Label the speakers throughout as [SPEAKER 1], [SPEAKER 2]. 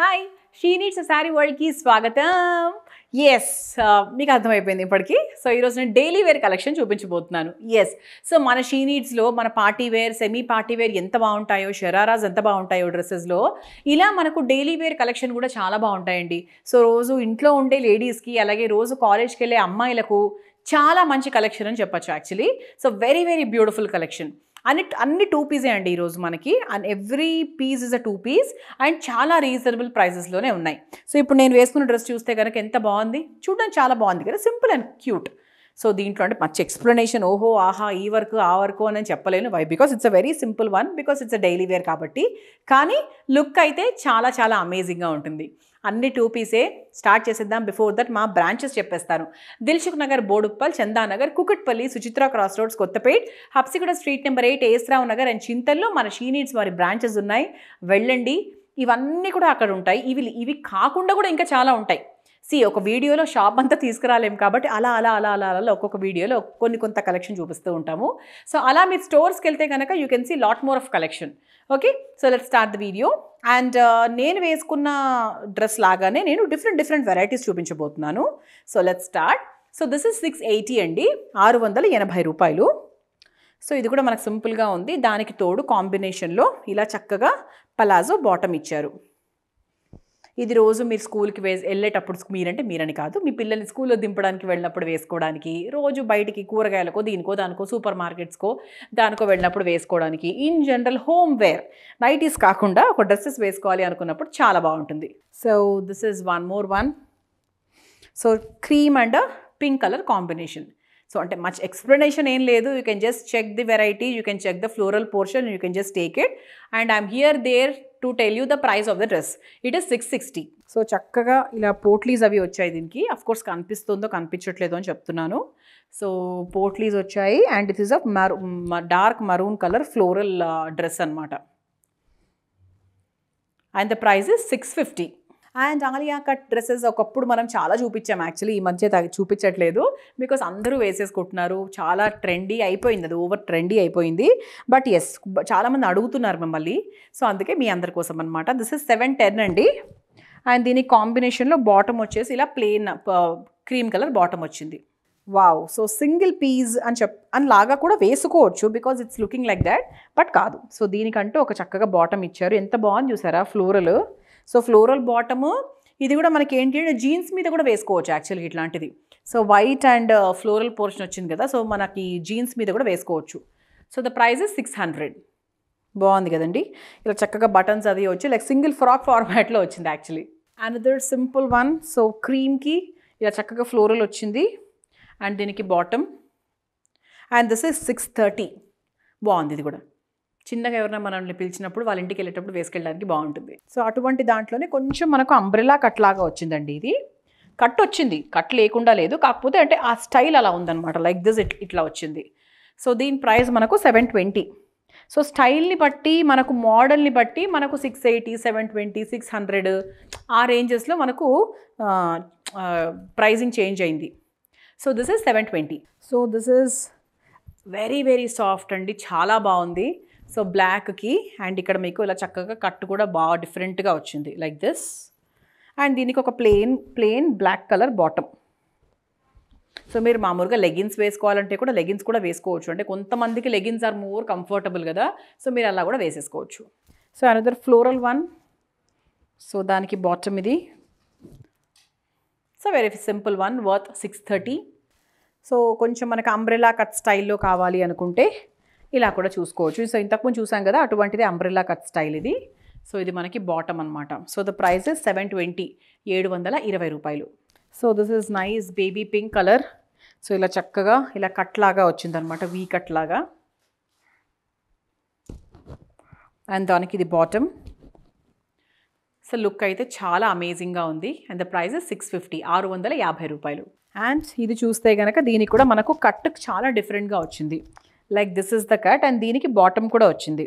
[SPEAKER 1] hi she needs saree వరల్డ్కి స్వాగతం yes uh, మీకు అర్థమైపోయింది ఇప్పటికీ సో ఈరోజు నేను డైలీ వేర్ కలెక్షన్ చూపించబోతున్నాను ఎస్ సో మన షీ నీడ్స్లో మన party wear semi party wear ఎంత బాగుంటాయో షరారాస్ ఎంత బాగుంటాయో డ్రెస్సెస్లో ఇలా మనకు డైలీ వేర్ కలెక్షన్ కూడా చాలా బాగుంటాయండి సో రోజు ఇంట్లో ఉండే లేడీస్కి అలాగే రోజు కాలేజ్కి వెళ్ళే అమ్మాయిలకు చాలా మంచి కలెక్షన్ అని చెప్పచ్చు actually so very very beautiful collection అని అన్ని టూ పీసే అండి ఈరోజు మనకి and every piece is a two piece and చాలా రీజనబుల్ ప్రైజెస్లోనే ఉన్నాయి సో ఇప్పుడు నేను వేసుకున్న డ్రెస్ చూస్తే కనుక ఎంత బాగుంది చూడడానికి చాలా బాగుంది కదా సింపుల్ అండ్ క్యూట్ సో దీంట్లో అంటే మంచి ఎక్స్ప్లెనేషన్ ఓహో ఆహా ఈ వర్క్ ఆ వర్క్ అని చెప్పలేను why because it's a very simple one because it's a daily wear కాబట్టి కానీ లుక్ అయితే చాలా చాలా అమేజింగ్గా ఉంటుంది అన్ని టూ పీసే స్టార్ట్ చేసేద్దాం బిఫోర్ దట్ మా బ్రాంచెస్ చెప్పేస్తాను Dilsukhnagar Boduppal Chandanagar Kukatpally Suchitra cross roads Kothapet Habsiguda street number eight AS Rao Nagar and చింతల్లో మన షీనీడ్స్ వారి బ్రాంచెస్ ఉన్నాయి వెళ్ళండి ఇవన్నీ కూడా అక్కడ ఉంటాయి ఇవి ఇవి కాకుండా కూడా ఇంకా చాలా ఉంటాయి సి ఒక వీడియోలో షాప్ అంతా తీసుకురాలేం కాబట్టి అలా అలా అలా అలా అలా ఒక్కొక్క వీడియోలో కొన్ని కొంత కలెక్షన్ చూపిస్తూ ఉంటాము సో అలా మీరు స్టోర్స్కి వెళ్తే కనుక you can see lot more of collection okay so let start the video and నేను వేసుకున్న డ్రెస్ లాగానే నేను డిఫరెంట్ డిఫరెంట్ వెరైటీస్ చూపించబోతున్నాను so let start so this is six eighty అండి ఆరు వందల ఎనభై రూపాయలు సో ఇది కూడా మనకు సింపుల్గా ఉంది దానికి తోడు కాంబినేషన్లో ఇలా చక్కగా పలాజో బాటమ్ ఇచ్చారు ఇది రోజు మీరు స్కూల్కి వేసి వెళ్ళేటప్పుడు మీరంటే మీరని కాదు మీ పిల్లల్ని స్కూల్లో దింపడానికి వెళ్ళినప్పుడు వేసుకోవడానికి రోజు బయటికి కూరగాయలకో దీనికో దానికో సూపర్ మార్కెట్స్కో దానికో వెళ్ళినప్పుడు వేసుకోవడానికి in general home wear nighties కాకుండా ఒక డ్రెస్సెస్ వేసుకోవాలి అనుకున్నప్పుడు చాలా బాగుంటుంది so this is one more one so cream and pink colour combination so అంటే మచ్ ఎక్స్ప్లెనేషన్ ఏం లేదు you can just check the variety you can check the floral portion you can just take it and I'm here there to tell you the price of the dress it is six sixty so చక్కగా ఇలా పోట్లీస్ అవి వచ్చాయి దీనికి of course కనిపిస్తుందో కనిపించట్లేదు అని చెప్తున్నాను so పోట్లీస్ వచ్చాయి and it is a maroon dark maroon colour floral dress అనమాట and the price is six fifty and Alia cut dresses ఒకప్పుడు మనం చాలా చూపించాం యాక్చువల్లీ ఈ మధ్య చూపించట్లేదు బికాస్ అందరూ వేసేసుకుంటున్నారు చాలా ట్రెండీ అయిపోయింది అది ఓవర్ ట్రెండీ అయిపోయింది బట్ ఎస్ చాలామంది అడుగుతున్నారు మిమ్మల్ని సో అందుకే మీ అందరి కోసం అనమాట దిస్ ఇస్ సెవెన్ టెన్ అండి అండ్ దీని కాంబినేషన్లో బాటమ్ వచ్చేసి ఇలా ప్లెయిన్ క్రీమ్ కలర్ బాటమ్ వచ్చింది వావ్ సో సింగిల్ పీజ్ అని చెప్ అని లాగా కూడా వేసుకోవచ్చు because it's looking like that but కాదు సో దీనికంటూ ఒక చక్కగా బాటమ్ ఇచ్చారు ఎంత బాగుంది చూసారా ఫ్లోరల్ సో ఫ్లోరల్ బాటము ఇది కూడా మనకి ఏంటంటే జీన్స్ మీద కూడా వేసుకోవచ్చు యాక్చువల్గా ఇట్లాంటిది so white and floral portion వచ్చింది కదా సో మనకి జీన్స్ మీద కూడా వేసుకోవచ్చు so the price six hundred బాగుంది కదండి ఇలా చక్కగా బటన్స్ అది వచ్చి లైక్ సింగిల్ ఫ్రాక్ ఫార్మాట్లో వచ్చింది actually another simple one so క్రీమ్కి ఇలా చక్కగా ఫ్లోరల్ వచ్చింది అండ్ దీనికి bottom and this is six thirty బాగుంది ఇది కూడా చిన్నగా ఎవరైనా మనల్ని పిలిచినప్పుడు వాళ్ళ ఇంటికి వెళ్ళేటప్పుడు వేసుకెళ్ళడానికి బాగుంటుంది సో అటువంటి దాంట్లోనే కొంచెం మనకు అంబ్రెలా కట్ లాగా వచ్చిందండి ఇది కట్ వచ్చింది కట్ లేకుండా లేదు కాకపోతే అంటే ఆ స్టైల్ అలా ఉందన్నమాట లైక్ దిస్ ఇట్ ఇట్లా వచ్చింది సో దీని ప్రైస్ మనకు సెవెన్ ట్వంటీ సో స్టైల్ని బట్టి మనకు మోడల్ని బట్టి మనకు six eighty seven twenty six hundred ఆ రేంజెస్లో మనకు ప్రైజింగ్ చేంజ్ అయింది so this is seven twenty so this is very very soft అండి చాలా బాగుంది సో బ్లాక్కి అండ్ ఇక్కడ మీకు ఇలా చక్కగా కట్ కూడా బాగా డిఫరెంట్గా వచ్చింది లైక్ దిస్ అండ్ దీనికి ఒక plain plain black colour bottom so మీరు మామూలుగా లెగిన్స్ వేసుకోవాలంటే కూడా లెగిన్స్ కూడా వేసుకోవచ్చు అంటే కొంతమందికి లెగిన్స్ ఆర్ మోర్ కంఫర్టబుల్ కదా సో మీరు అలా కూడా వేసేసుకోవచ్చు so another floral one so దానికి బాటమ్ ఇది so very simple one worth six thirty so కొంచెం మనకు అంబ్రెలా కట్ స్టైల్లో కావాలి అనుకుంటే ఇలా కూడా చూసుకోవచ్చు సో ఇంతకుముందు చూసాం కదా అటువంటిది అంబ్రిల్లా కట్ స్టైల్ ఇది సో ఇది మనకి బాటమ్ అనమాట so the price seven twenty ఏడు వందల ఇరవై రూపాయలు so this is nice baby pink colour so ఇలా చక్కగా ఇలా కట్ లాగా వచ్చిందనమాట వీ కట్ లాగా అండ్ దానికి ఇది బాటమ్ సో లుక్ అయితే చాలా అమేజింగ్గా ఉంది and the price six fifty ఆరు వందల యాభై రూపాయలు అండ్ ఇది చూస్తే కనుక దీనికి కూడా మనకు కట్ చాలా డిఫరెంట్గా వచ్చింది like this is the cut and దీనికి బాటమ్ కూడా వచ్చింది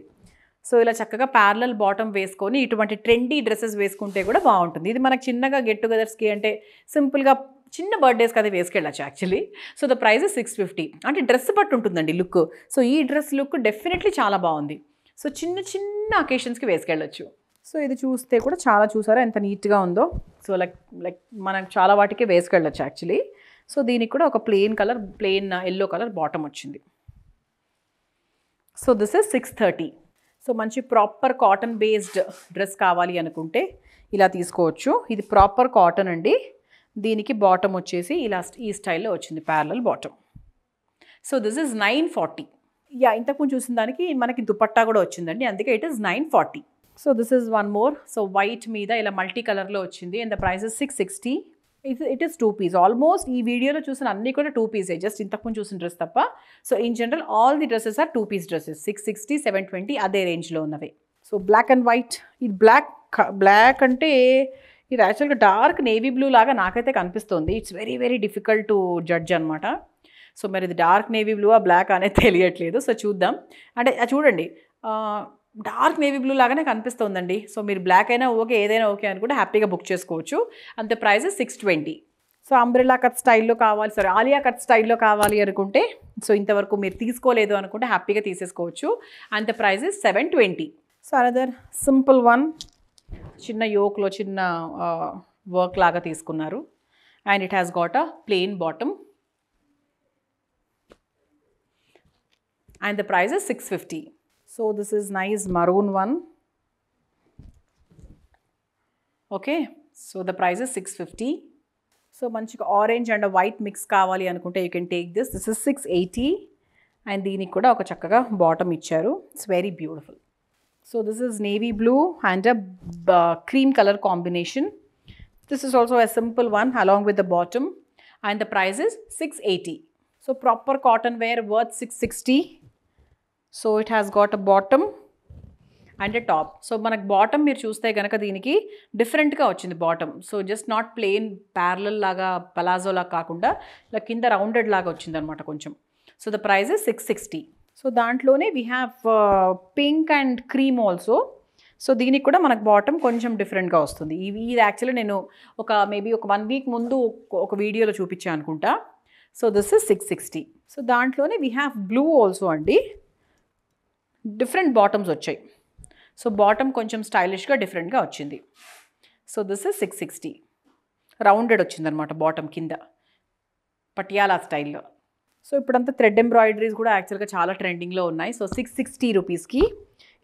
[SPEAKER 1] సో ఇలా చక్కగా ప్యారలల్ బాటమ్ వేసుకొని ఇటువంటి ట్రెండీ డ్రెస్సెస్ వేసుకుంటే కూడా బాగుంటుంది ఇది మనకు చిన్నగా గెట్ టుగెదర్స్కి అంటే సింపుల్గా చిన్న బర్త్డేస్కి అది వేసుకెళ్ళచ్చు actually so the price six fifty అంటే డ్రెస్ బట్టి ఉంటుందండి లుక్ సో ఈ డ్రెస్ లుక్ డెఫినెట్లీ చాలా బాగుంది సో చిన్న చిన్న అకేషన్స్కి వేసుకెళ్ళచ్చు సో ఇది చూస్తే కూడా చాలా చూసారా ఎంత నీట్గా ఉందో సో లైక్ లైక్ మనం చాలా వాటికే వేసుకెళ్ళచ్చు యాక్చువల్లీ సో దీనికి కూడా ఒక plain colour plain yellow colour bottom వచ్చింది so this is six thirty so మంచి ప్రాపర్ కాటన్ బేస్డ్ డ్రెస్ కావాలి అనుకుంటే ఇలా తీసుకోవచ్చు ఇది ప్రాపర్ కాటన్ అండి దీనికి బాటమ్ వచ్చేసి ఇలా ఈ స్టైల్లో వచ్చింది parallel bottom so this is nine forty yeah ఇంతకుముందు చూసిన దానికి మనకి దుపట్టా కూడా వచ్చిందండి అందుకే it is nine forty so this is one more so white మీద ఇలా మల్టీ కలర్లో వచ్చింది and the price is six sixty it it is two piece almost ఈ వీడియోలో చూసిన అన్నీ కూడా టూ పీసే జస్ట్ ఇంతకుముందు చూసిన డ్రెస్ తప్ప so in general all the dresses are two piece dresses six sixty seven twenty అదే రేంజ్లో ఉన్నవి సో బ్లాక్ అండ్ వైట్ ఇది బ్లాక్ బ్లాక్ అంటే ఇది యాక్చువల్గా డార్క్ నేవీ బ్లూ లాగా నాకైతే కనిపిస్తుంది it's very very difficult to judge అనమాట సో మరి ఇది డార్క్ నేవీ బ్లూ ఆ బ్లాక్ అనేది తెలియట్లేదు సో చూద్దాం అంటే చూడండి డార్క్ నేవీ బ్లూ లాగానే కనిపిస్తుందండి సో మీరు బ్లాక్ అయినా ఓకే ఏదైనా ఓకే అని కూడా హ్యాపీగా బుక్ చేసుకోవచ్చు అంతే prices six twenty so umbrella cut స్టైల్లో కావాలి సారీ ఆలియా కట్ స్టైల్లో కావాలి అనుకుంటే సో ఇంతవరకు మీరు తీసుకోలేదు అనుకుంటే హ్యాపీగా తీసేసుకోవచ్చు అంతే price seven twenty so another simple one చిన్న యోక్లో చిన్న వర్క్ లాగా తీసుకున్నారు and it has got a plain bottom and the price six fifty so this is nice maroon one okay so the price six fifty so మంచిగా orange and white mix కావాలి అనుకుంటే you can take this this is six eighty and దీనికి కూడా ఒక చక్కగా bottom ఇచ్చారు it's very beautiful so this is navy blue and cream colour combination this is also a simple one along with the bottom and the price is six eighty so proper cotton wear worth six sixty so it has got a bottom and top so మనకు bottom మీరు చూస్తే కనుక దీనికి డిఫరెంట్గా వచ్చింది bottom so just not plain parallel లాగా పలాజోలా కాకుండా ఇలా కింద రౌండెడ్ లాగా వచ్చింది అనమాట కొంచెం so the price is six sixty so దాంట్లోనే we have pink and cream also so దీనికి కూడా మనకు బాటమ్ కొంచెం డిఫరెంట్గా వస్తుంది ఇవి ఇది యాక్చువల్లీ నేను ఒక మేబీ ఒక వన్ వీక్ ముందు ఒక వీడియోలో చూపించాను అనుకుంటా so this is six sixty so దాంట్లోనే వీ హ్యావ్ బ్లూ ఆల్సో అండి డిఫరెంట్ బాటమ్స్ వచ్చాయి సో బాటమ్ కొంచెం స్టైలిష్గా డిఫరెంట్గా వచ్చింది so this is six sixty rounded వచ్చిందనమాట బాటమ్ కింద పటియాలా స్టైల్లో సో ఇప్పుడంతా థ్రెడ్ ఎంబ్రాయిడరీస్ కూడా యాక్చువల్గా చాలా ట్రెండింగ్లో ఉన్నాయి సో సిక్స్ సిక్స్టీ రూపీస్కి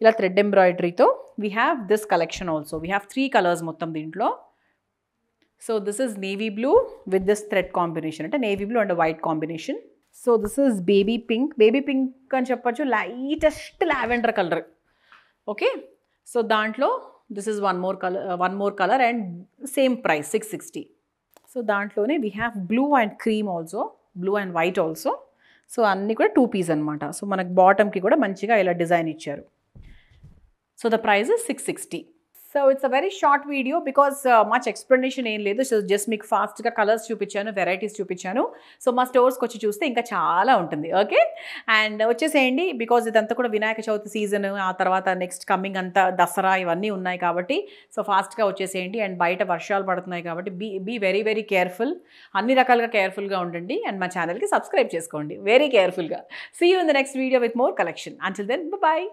[SPEAKER 1] ఇలా థ్రెడ్ ఎంబ్రాయిడరీతో we have this collection also we have three colours మొత్తం దీంట్లో so this is navy blue with this thread combination అంటే navy blue and white combination so this is baby pink baby pink అని చెప్పచ్చు lightest lavender colour okay so దాంట్లో this is one more colour one more colour and same price six sixty so దాంట్లోనే we have blue and cream also blue and white also so అన్నీ కూడా two piece అనమాట so మనకు బాటమ్కి కూడా మంచిగా ఇలా design ఇచ్చారు so the price six sixty so it's a very short video because much explanation ఏం లేదు సో జస్ట్ మీకు ఫాస్ట్గా కలర్స్ చూపించాను వెరైటీస్ చూపించాను సో మా స్టోర్స్కి వచ్చి చూస్తే ఇంకా చాలా ఉంటుంది ఓకే అండ్ వచ్చేసేయండి బికాజ్ ఇదంతా కూడా వినాయక చవితి సీజన్ ఆ తర్వాత నెక్స్ట్ కమింగ్ అంతా దసరా ఇవన్నీ ఉన్నాయి కాబట్టి సో ఫాస్ట్గా వచ్చేసేయండి అండ్ బయట వర్షాలు పడుతున్నాయి కాబట్టి be be very very careful అన్ని రకాలుగా కేర్ఫుల్గా ఉండండి అండ్ మా ఛానల్కి సబ్స్క్రైబ్ చేసుకోండి వెరీ కేర్ఫుల్గా see you in the next video with more collection until then bye